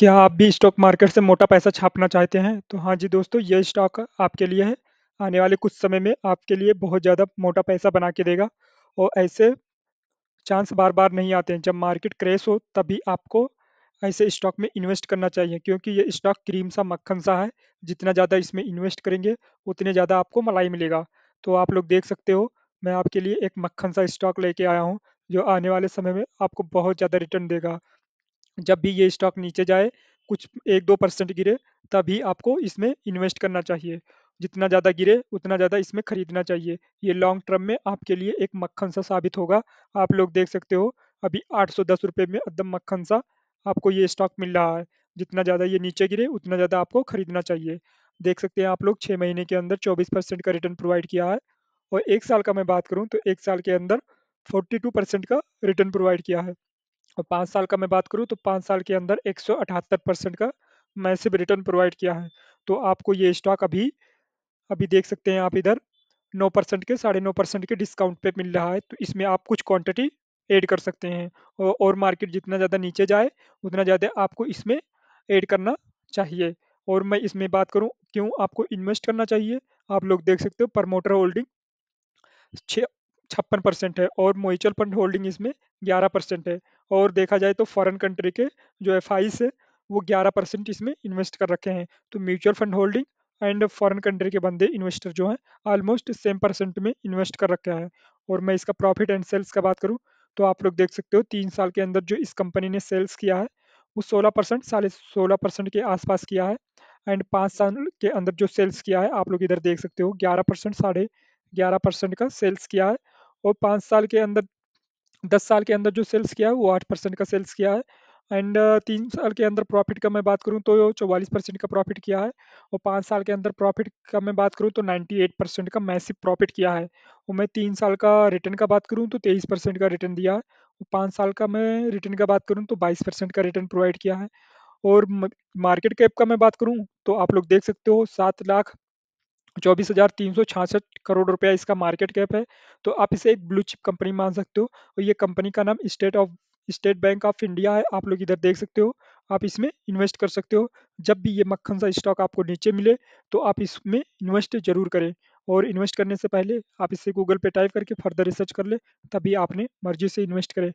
क्या हाँ, आप भी स्टॉक मार्केट से मोटा पैसा छापना चाहते हैं तो हाँ जी दोस्तों ये स्टॉक आपके लिए है आने वाले कुछ समय में आपके लिए बहुत ज़्यादा मोटा पैसा बना के देगा और ऐसे चांस बार बार नहीं आते हैं जब मार्केट क्रैश हो तभी आपको ऐसे स्टॉक में इन्वेस्ट करना चाहिए क्योंकि ये स्टॉक क्रीम सा मक्खन सा है जितना ज़्यादा इसमें इन्वेस्ट करेंगे उतने ज़्यादा आपको मलाई मिलेगा तो आप लोग देख सकते हो मैं आपके लिए एक मक्खन सा स्टॉक लेके आया हूँ जो आने वाले समय में आपको बहुत ज़्यादा रिटर्न देगा जब भी ये स्टॉक नीचे जाए कुछ एक दो परसेंट गिरे तभी आपको इसमें इन्वेस्ट करना चाहिए जितना ज़्यादा गिरे उतना ज़्यादा इसमें खरीदना चाहिए ये लॉन्ग टर्म में आपके लिए एक मक्खन सा साबित होगा आप लोग देख सकते हो अभी आठ सौ दस रुपये में एकदम मक्खन सा आपको ये स्टॉक मिल रहा है जितना ज़्यादा ये नीचे गिरे उतना ज़्यादा आपको खरीदना चाहिए देख सकते हैं आप लोग छः महीने के अंदर चौबीस परसेंट का रिटर्न प्रोवाइड किया है और एक साल का मैं बात करूँ तो एक साल के अंदर फोर्टी टू परसेंट का रिटर्न प्रोवाइड किया है और पाँच साल का मैं बात करूँ तो पाँच साल के अंदर एक परसेंट का मैसेब रिटर्न प्रोवाइड किया है तो आपको ये स्टॉक अभी अभी देख सकते हैं आप इधर नौ परसेंट के साढ़े नौ परसेंट के डिस्काउंट पे मिल रहा है तो इसमें आप कुछ क्वांटिटी ऐड कर सकते हैं और मार्केट जितना ज़्यादा नीचे जाए उतना ज़्यादा आपको इसमें ऐड करना चाहिए और मैं इसमें बात करूँ क्यों आपको इन्वेस्ट करना चाहिए आप लोग देख सकते हो प्रमोटर होल्डिंग छ छप्पन परसेंट है और म्यूचुअल फंड होल्डिंग इसमें ग्यारह परसेंट है और देखा जाए तो फॉरेन कंट्री के जो एफ है वो 11 परसेंट इसमें इन्वेस्ट कर रखे हैं तो mutual fund holding and foreign country के बंदे इन्वेस्टर जो हैं ऑलमोस्ट सेम परसेंट में इन्वेस्ट कर रखा है और मैं इसका प्रॉफिट एंड सेल्स का बात करूँ तो आप लोग देख सकते हो तीन साल के अंदर जो इस कंपनी ने सेल्स किया है वो सोलह परसेंट साढ़े सोलह परसेंट के आसपास किया है एंड पाँच साल के अंदर जो सेल्स किया है आप लोग इधर देख सकते हो ग्यारह परसेंट साढ़े ग्यारह परसेंट का सेल्स किया है और पाँच साल के अंदर दस साल के अंदर जो सेल्स किया है वो आठ परसेंट का सेल्स किया है एंड तीन साल के अंदर प्रॉफिट का मैं बात करूं तो चौवालीस परसेंट का प्रॉफिट किया है और पाँच साल के अंदर प्रॉफिट का मैं बात करूं तो नाइन्टी एट परसेंट का मैसिव प्रॉफिट किया है और मैं तीन साल का रिटर्न का बात करूं तो तेईस परसेंट का रिटर्न दिया है और पाँच साल का मैं रिटर्न का बात करूँ तो बाईस परसेंट का रिटर्न प्रोवाइड किया है और मार्केट कैप का मैं बात करूँ तो आप लोग देख सकते हो सात लाख चौबीस हजार तीन सौ छियासठ करोड़ रुपया इसका मार्केट कैप है तो आप इसे एक ब्लू चिप कंपनी मान सकते हो और ये कंपनी का नाम state of State Bank of India है आप लोग इधर देख सकते हो आप इसमें इन्वेस्ट कर सकते हो जब भी ये मक्खन सा स्टॉक आपको नीचे मिले तो आप इसमें इन्वेस्ट जरूर करें और इन्वेस्ट करने से पहले आप इसे गूगल पे टाइप करके फर्दर रिसर्च कर ले तभी आपने मर्जी से इन्वेस्ट करें